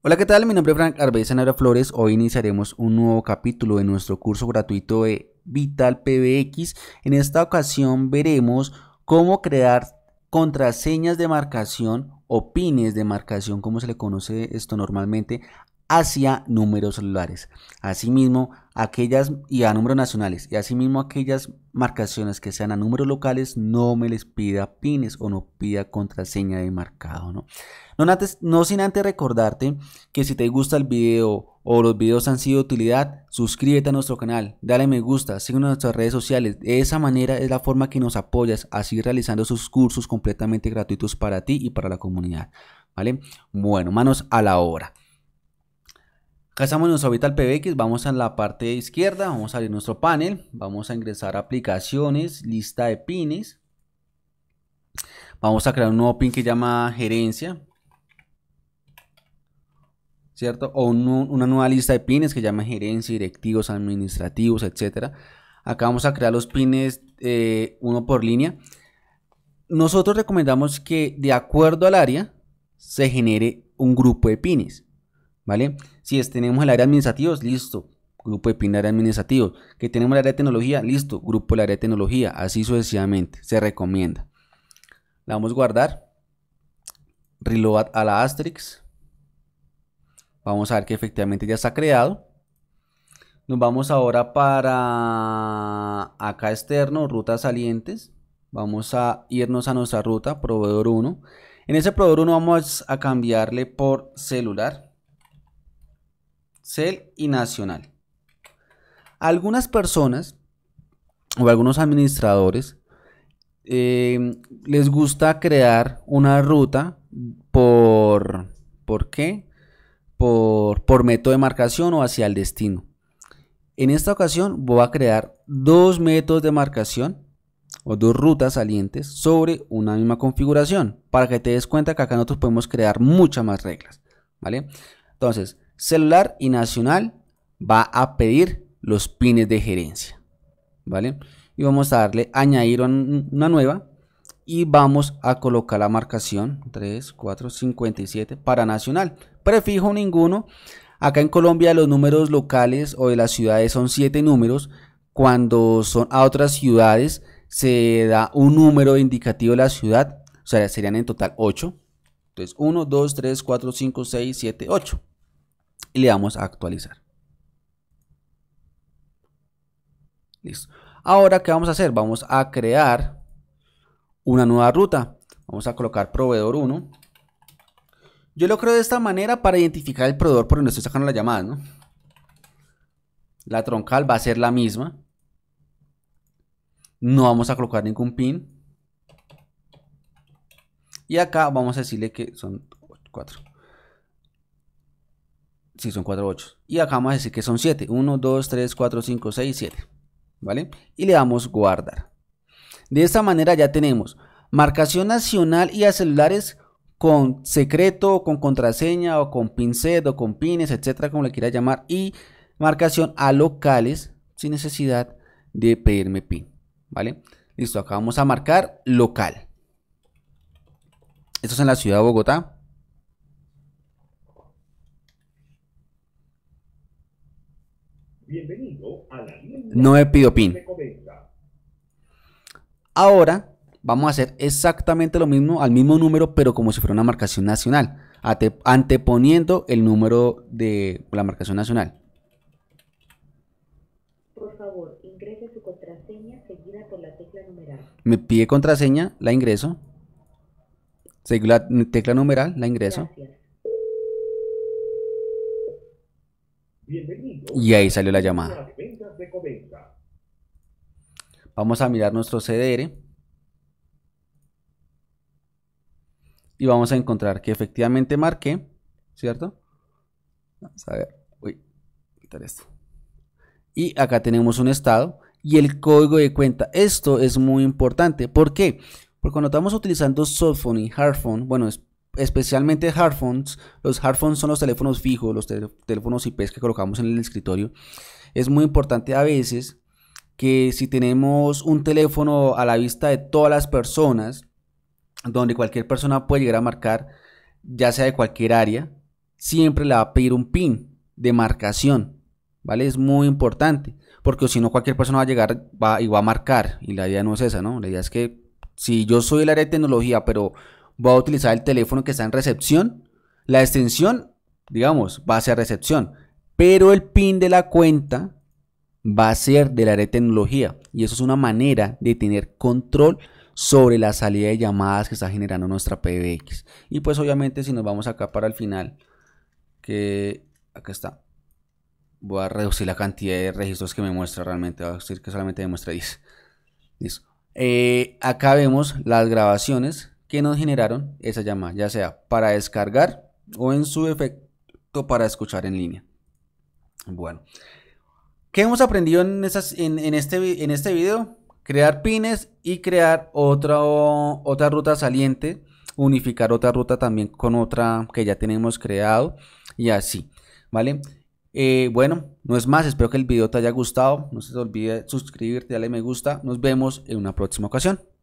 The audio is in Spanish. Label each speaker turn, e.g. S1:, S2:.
S1: Hola, ¿qué tal? Mi nombre es Frank Arbeza Nara Flores. Hoy iniciaremos un nuevo capítulo de nuestro curso gratuito de Vital PBX. En esta ocasión veremos cómo crear contraseñas de marcación o pines de marcación, como se le conoce esto normalmente, hacia números celulares. Asimismo, aquellas y a números nacionales y asimismo aquellas marcaciones que sean a números locales no me les pida pines o no pida contraseña de marcado, ¿no? No, sin antes recordarte que si te gusta el video o los videos han sido de utilidad, suscríbete a nuestro canal, dale me gusta, sigue nuestras redes sociales. De esa manera es la forma que nos apoyas, así realizando esos cursos completamente gratuitos para ti y para la comunidad. ¿Vale? Bueno, manos a la obra. Acá estamos en nuestro Vital PBX, vamos a la parte izquierda, vamos a abrir nuestro panel, vamos a ingresar a aplicaciones, lista de pines. Vamos a crear un nuevo pin que llama gerencia, ¿cierto? O una nueva lista de pines que llama gerencia, directivos, administrativos, etc. Acá vamos a crear los pines eh, uno por línea. Nosotros recomendamos que de acuerdo al área se genere un grupo de pines. ¿vale? Si tenemos el área administrativos, listo, grupo de PIN administrativo. Que tenemos el área de tecnología, listo, grupo del área de tecnología, así sucesivamente, se recomienda. La vamos a guardar. Reload a la Asterix. Vamos a ver que efectivamente ya está creado. Nos vamos ahora para acá externo, rutas salientes. Vamos a irnos a nuestra ruta, proveedor 1. En ese proveedor 1 vamos a cambiarle por celular. Cel y Nacional. Algunas personas o algunos administradores em, les gusta crear una ruta por, ¿por qué? Por, por método de marcación o hacia el destino. En esta ocasión voy a crear dos métodos de marcación o dos rutas salientes sobre una misma configuración para que te des cuenta que acá nosotros podemos crear muchas más reglas, ¿vale? Entonces, celular y nacional va a pedir los pines de gerencia. ¿Vale? Y vamos a darle añadir una nueva y vamos a colocar la marcación 3, 4, 57 para nacional. Prefijo ninguno. Acá en Colombia los números locales o de las ciudades son 7 números. Cuando son a otras ciudades se da un número indicativo de la ciudad. O sea, serían en total 8. Entonces 1, 2, 3, 4, 5, 6, 7, 8 y le damos a actualizar. Listo. Ahora, ¿qué vamos a hacer? Vamos a crear una nueva ruta. Vamos a colocar proveedor 1. Yo lo creo de esta manera para identificar el proveedor por no estoy sacando la llamada, ¿no? La troncal va a ser la misma. No vamos a colocar ningún pin. Y acá vamos a decirle que son 4. Si son 4 8. Y acá vamos a decir que son 7. 1, 2, 3, 4, 5, 6, 7. ¿Vale? Y le damos guardar. De esta manera ya tenemos marcación nacional y a celulares con secreto, con contraseña o con pincel o con pines, etcétera, como le quiera llamar. Y marcación a locales sin necesidad de pedirme pin. ¿Vale? Listo, acá vamos a marcar local. Esto es en la ciudad de Bogotá. Bienvenido a la No me pido pin. Ahora vamos a hacer exactamente lo mismo al mismo número, pero como si fuera una marcación nacional, anteponiendo el número de la marcación nacional. Por favor, ingrese su contraseña seguida por la tecla numeral. Me pide contraseña, la ingreso. Seguida la tecla numeral, la ingreso. Gracias. Y
S2: ahí salió la llamada.
S1: Vamos a mirar nuestro CDR. Y vamos a encontrar que efectivamente marqué, ¿cierto? Vamos a ver. Uy, quitar esto. Y acá tenemos un estado y el código de cuenta. Esto es muy importante. ¿Por qué? Porque cuando estamos utilizando Softphone y Hardphone, bueno, es especialmente hardphones, los hardphones son los teléfonos fijos, los teléfonos IPs que colocamos en el escritorio, es muy importante a veces que si tenemos un teléfono a la vista de todas las personas, donde cualquier persona puede llegar a marcar, ya sea de cualquier área, siempre le va a pedir un pin de marcación, ¿vale? Es muy importante, porque si no cualquier persona va a llegar va, y va a marcar, y la idea no es esa, ¿no? La idea es que si yo soy el área de tecnología, pero voy a utilizar el teléfono que está en recepción. La extensión, digamos, va a ser recepción, pero el PIN de la cuenta va a ser de área de tecnología. Y eso es una manera de tener control sobre la salida de llamadas que está generando nuestra PBX. Y pues obviamente si nos vamos acá para el final, que acá está. Voy a reducir la cantidad de registros que me muestra realmente. Voy a decir que solamente me muestra 10. Eh, acá vemos las grabaciones que nos generaron esa llamada, ya sea para descargar o en su efecto para escuchar en línea. Bueno, ¿qué hemos aprendido en, esas, en, este, en este video? Crear pines y crear otra, otra ruta saliente, unificar otra ruta también con otra que ya tenemos creado y así, ¿vale? Eh, bueno, no es más, espero que el video te haya gustado. No se olvide suscribirte, dale me gusta. Nos vemos en una próxima ocasión.